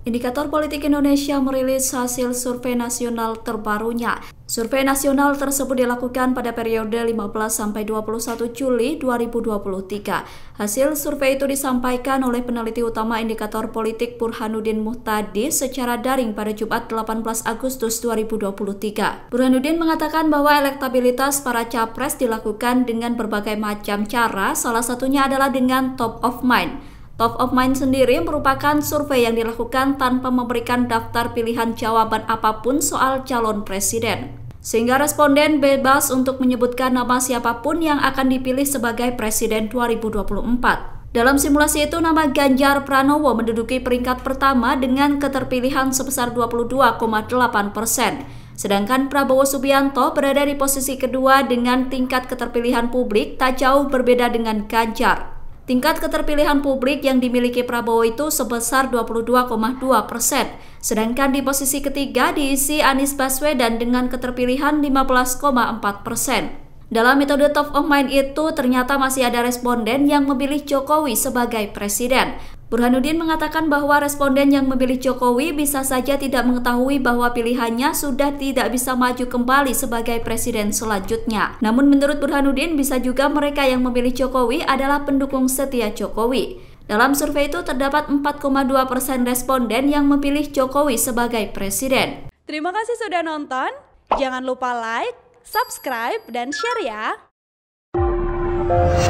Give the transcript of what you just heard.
Indikator Politik Indonesia merilis hasil survei nasional terbarunya. Survei nasional tersebut dilakukan pada periode 15 sampai 21 Juli 2023. Hasil survei itu disampaikan oleh peneliti utama indikator politik Burhanuddin Muhtadi secara daring pada Jumat 18 Agustus 2023. Burhanuddin mengatakan bahwa elektabilitas para capres dilakukan dengan berbagai macam cara, salah satunya adalah dengan top of mind. Top of Mind sendiri merupakan survei yang dilakukan tanpa memberikan daftar pilihan jawaban apapun soal calon presiden. Sehingga responden bebas untuk menyebutkan nama siapapun yang akan dipilih sebagai presiden 2024. Dalam simulasi itu, nama Ganjar Pranowo menduduki peringkat pertama dengan keterpilihan sebesar 22,8 persen. Sedangkan Prabowo Subianto berada di posisi kedua dengan tingkat keterpilihan publik tak jauh berbeda dengan Ganjar. Tingkat keterpilihan publik yang dimiliki Prabowo itu sebesar 22,2 persen, sedangkan di posisi ketiga diisi Anies Baswedan dengan keterpilihan 15,4 persen. Dalam metode top of mind itu ternyata masih ada responden yang memilih Jokowi sebagai presiden. Burhanuddin mengatakan bahwa responden yang memilih Jokowi bisa saja tidak mengetahui bahwa pilihannya sudah tidak bisa maju kembali sebagai presiden selanjutnya. Namun menurut Burhanuddin bisa juga mereka yang memilih Jokowi adalah pendukung setia Jokowi. Dalam survei itu terdapat 4,2 persen responden yang memilih Jokowi sebagai presiden. Terima kasih sudah nonton. Jangan lupa like, subscribe, dan share ya.